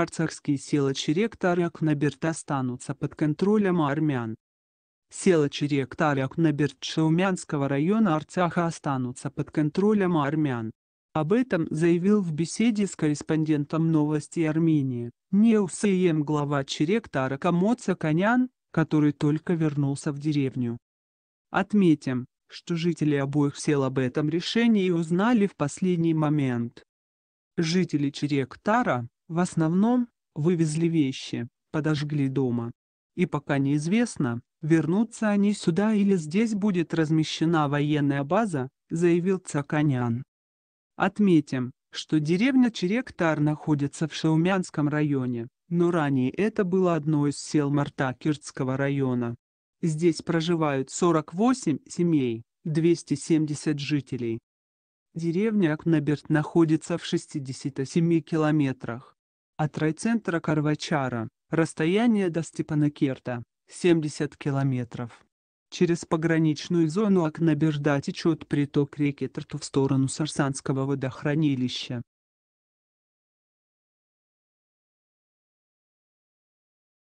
Арцахские села ректаряк наберт останутся под контролем армян. Селачи ректаряк наберт Шаумянского района Арцаха останутся под контролем армян. Об этом заявил в беседе с корреспондентом новости Армении Неусаем глава Черектара Камоца Конян, который только вернулся в деревню. Отметим, что жители обоих сел об этом решении узнали в последний момент. Жители Черектара, в основном вывезли вещи, подожгли дома. И пока неизвестно, вернутся они сюда или здесь будет размещена военная база, заявил Цаканян. Отметим, что деревня Черектар находится в Шаумянском районе, но ранее это было одно из сел Марта района. Здесь проживают 48 семей, 270 жителей. Деревня Акнаберт находится в 67 километрах от райцентра Карвачара расстояние до Степанакерта – 70 километров. Через пограничную зону Акнаберда течет приток реки Тарту в сторону Сарсанского водохранилища.